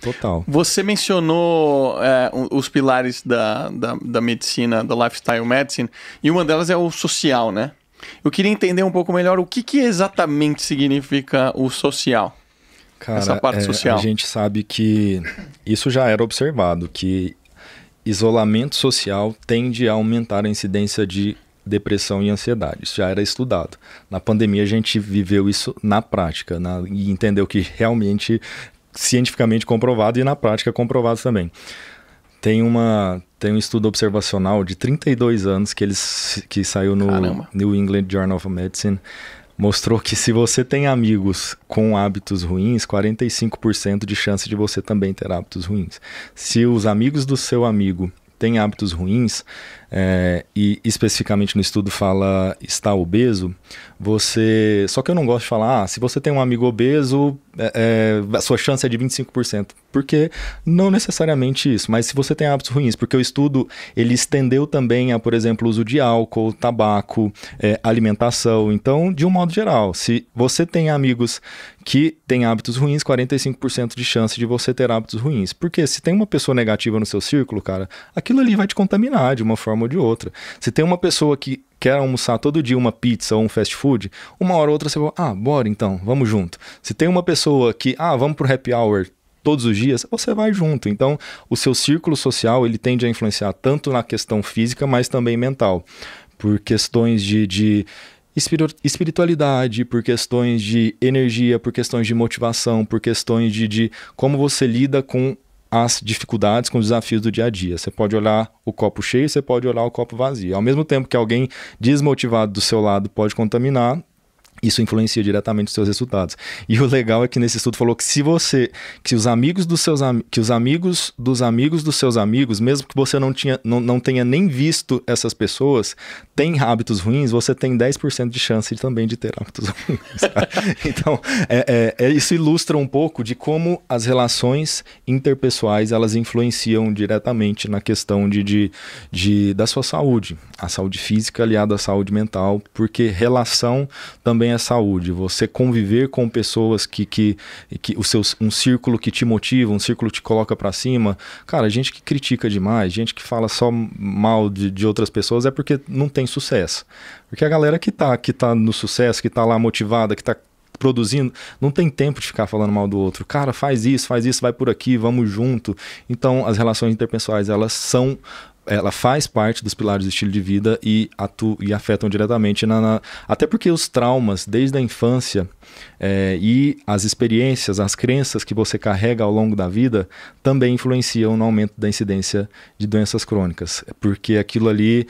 Total. Você mencionou é, os pilares da, da, da medicina, da lifestyle medicine, e uma delas é o social, né? Eu queria entender um pouco melhor o que, que exatamente significa o social. Cara, essa parte é, social. A gente sabe que isso já era observado, que isolamento social tende a aumentar a incidência de depressão e ansiedade. Isso já era estudado. Na pandemia a gente viveu isso na prática e entendeu que realmente cientificamente comprovado e na prática comprovado também. Tem, uma, tem um estudo observacional de 32 anos que, eles, que saiu no Caramba. New England Journal of Medicine. Mostrou que se você tem amigos com hábitos ruins, 45% de chance de você também ter hábitos ruins. Se os amigos do seu amigo têm hábitos ruins, é, e especificamente no estudo fala está obeso, você. Só que eu não gosto de falar, ah, se você tem um amigo obeso, é, é, a sua chance é de 25%. Porque não necessariamente isso, mas se você tem hábitos ruins, porque o estudo ele estendeu também a, por exemplo, uso de álcool, tabaco, é, alimentação. Então, de um modo geral, se você tem amigos que têm hábitos ruins, 45% de chance de você ter hábitos ruins. Porque se tem uma pessoa negativa no seu círculo, cara, aquilo ali vai te contaminar de uma forma ou de outra. Se tem uma pessoa que quer almoçar todo dia uma pizza ou um fast food, uma hora ou outra você vai, ah, bora então, vamos junto. Se tem uma pessoa que, ah, vamos pro happy hour todos os dias, você vai junto. Então, o seu círculo social, ele tende a influenciar tanto na questão física, mas também mental. Por questões de, de espiritualidade, por questões de energia, por questões de motivação, por questões de, de como você lida com as dificuldades com os desafios do dia a dia. Você pode olhar o copo cheio, você pode olhar o copo vazio. Ao mesmo tempo que alguém desmotivado do seu lado pode contaminar, isso influencia diretamente os seus resultados. E o legal é que nesse estudo falou que se você, que os amigos dos seus que os amigos dos amigos dos seus amigos, mesmo que você não, tinha, não, não tenha nem visto essas pessoas, tem hábitos ruins, você tem 10% de chance também de ter hábitos ruins. Tá? então, é, é, é, isso ilustra um pouco de como as relações interpessoais elas influenciam diretamente na questão de, de, de da sua saúde, a saúde física aliada à saúde mental, porque relação também é saúde, você conviver com pessoas que, que, que o seu um círculo que te motiva, um círculo que te coloca para cima. Cara, gente que critica demais, gente que fala só mal de, de outras pessoas é porque não tem sucesso. Porque a galera que tá, que tá no sucesso, que tá lá motivada, que tá produzindo, não tem tempo de ficar falando mal do outro. Cara, faz isso, faz isso, vai por aqui, vamos junto. Então, as relações interpessoais, elas são ela faz parte dos pilares do estilo de vida e, atu, e afetam diretamente na, na, até porque os traumas desde a infância é, e as experiências, as crenças que você carrega ao longo da vida também influenciam no aumento da incidência de doenças crônicas, é porque aquilo ali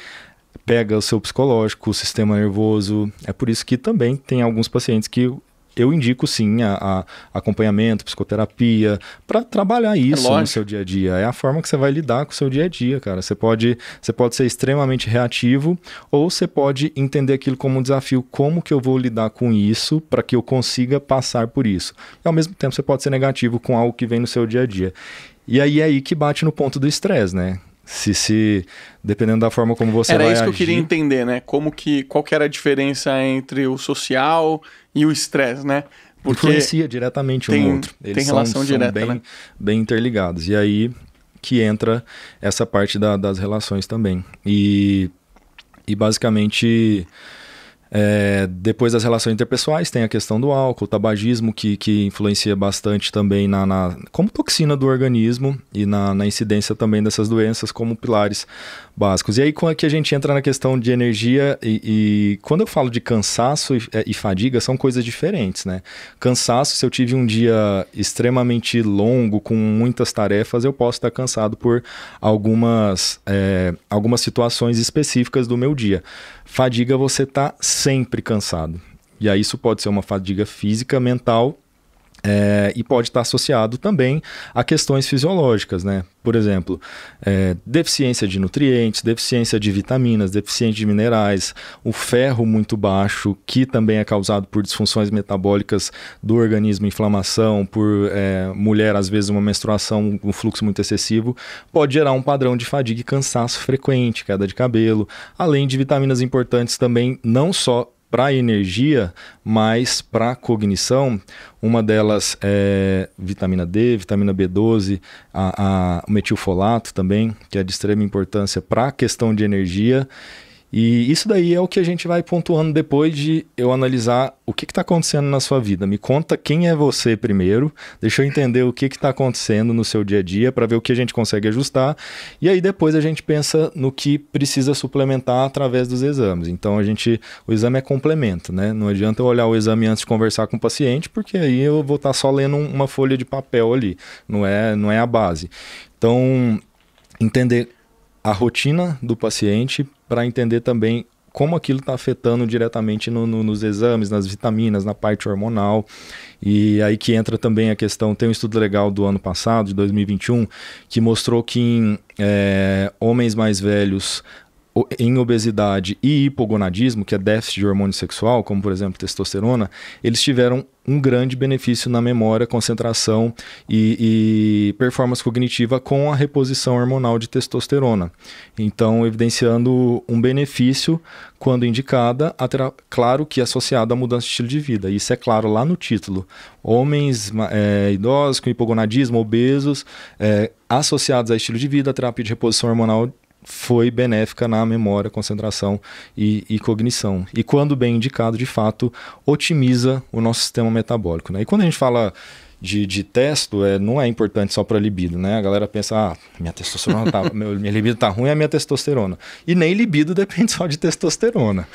pega o seu psicológico, o sistema nervoso. É por isso que também tem alguns pacientes que eu indico sim a, a acompanhamento, psicoterapia, para trabalhar é isso é no seu dia a dia. É a forma que você vai lidar com o seu dia a dia, cara. Você pode, você pode ser extremamente reativo ou você pode entender aquilo como um desafio. Como que eu vou lidar com isso para que eu consiga passar por isso? E ao mesmo tempo, você pode ser negativo com algo que vem no seu dia a dia. E aí é aí que bate no ponto do estresse, né? se, se dependendo da forma como você era vai Era isso que agir. eu queria entender, né? Como que qual que era a diferença entre o social e o estresse, né? Porque influencia diretamente tem, um outro. Eles tem relação são, direta, são bem, né? bem interligados. E aí que entra essa parte da, das relações também. E, e basicamente é, depois das relações interpessoais, tem a questão do álcool, tabagismo, que, que influencia bastante também na, na como toxina do organismo e na, na, incidência também dessas doenças como pilares básicos. E aí com é que a gente entra na questão de energia e, e quando eu falo de cansaço e, é, e, fadiga, são coisas diferentes, né? Cansaço, se eu tive um dia extremamente longo, com muitas tarefas, eu posso estar cansado por algumas, é, algumas situações específicas do meu dia. Fadiga, você está sempre cansado. E aí isso pode ser uma fadiga física, mental é, e pode estar associado também a questões fisiológicas, né? Por exemplo, é, deficiência de nutrientes, deficiência de vitaminas, deficiência de minerais, o ferro muito baixo, que também é causado por disfunções metabólicas do organismo, inflamação, por é, mulher, às vezes, uma menstruação, um fluxo muito excessivo, pode gerar um padrão de fadiga e cansaço frequente, queda de cabelo, além de vitaminas importantes também, não só para a energia, mas para a cognição. Uma delas é vitamina D, vitamina B12, a, a, o metilfolato também, que é de extrema importância para a questão de energia. E isso daí é o que a gente vai pontuando depois de eu analisar o que está acontecendo na sua vida. Me conta quem é você primeiro, deixa eu entender o que está acontecendo no seu dia a dia para ver o que a gente consegue ajustar. E aí depois a gente pensa no que precisa suplementar através dos exames. Então a gente, o exame é complemento, né? Não adianta eu olhar o exame antes de conversar com o paciente, porque aí eu vou estar tá só lendo uma folha de papel ali. Não é, não é a base. Então entender a rotina do paciente para entender também como aquilo está afetando diretamente no, no, nos exames, nas vitaminas, na parte hormonal. E aí que entra também a questão, tem um estudo legal do ano passado, de 2021, que mostrou que em é, homens mais velhos em obesidade e hipogonadismo, que é déficit de hormônio sexual, como por exemplo testosterona, eles tiveram um grande benefício na memória, concentração e, e performance cognitiva com a reposição hormonal de testosterona. Então, evidenciando um benefício quando indicada, claro que associado à mudança de estilo de vida. Isso é claro lá no título. Homens é, idosos com hipogonadismo, obesos, é, associados a estilo de vida, terapia de reposição hormonal foi benéfica na memória, concentração e, e, cognição. E quando bem indicado, de fato, otimiza o nosso sistema metabólico. Né? E quando a gente fala de, de testo é, não é importante só para libido, né? A galera pensa, ah, minha testosterona tá, meu, minha libido tá ruim, é minha testosterona. E nem libido depende só de testosterona.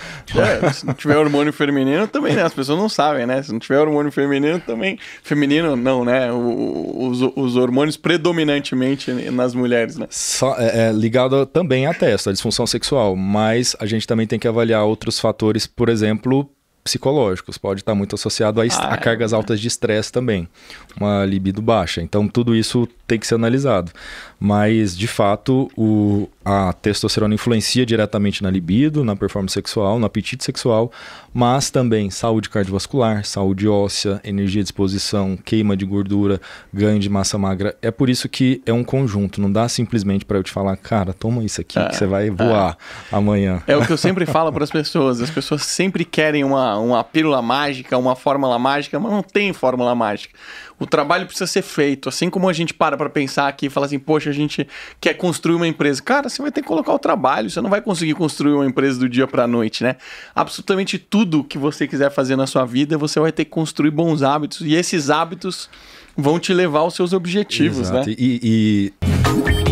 É, se não tiver hormônio feminino também, né? As pessoas não sabem, né? Se não tiver hormônio feminino também, feminino não, né? O, os, os hormônios predominantemente nas mulheres, né? Só, é, é, ligado também à testa, a disfunção sexual, mas a gente também tem que avaliar outros fatores, por exemplo, psicológicos, pode estar muito associado a, ah, a é cargas altas de estresse também, uma libido baixa. Então, tudo isso tem que ser analisado. Mas, de fato, o, a testosterona influencia diretamente na libido, na performance sexual, no apetite sexual, mas também saúde cardiovascular, saúde óssea, energia de disposição, queima de gordura, ganho de massa magra. É por isso que é um conjunto, não dá simplesmente para eu te falar, cara, toma isso aqui ah, que você vai é. voar ah, amanhã. É o que eu sempre falo para as pessoas, as pessoas sempre querem uma uma, pílula mágica, uma fórmula mágica, mas não tem fórmula mágica. O trabalho precisa ser feito. Assim como a gente para para pensar aqui e fala assim, poxa, a gente quer construir uma empresa. Cara, você vai ter que colocar o trabalho, você não vai conseguir construir uma empresa do dia para a noite, né? Absolutamente tudo que você quiser fazer na sua vida, você vai ter que construir bons hábitos. E esses hábitos vão te levar aos seus objetivos, né? Exato. né? e... e...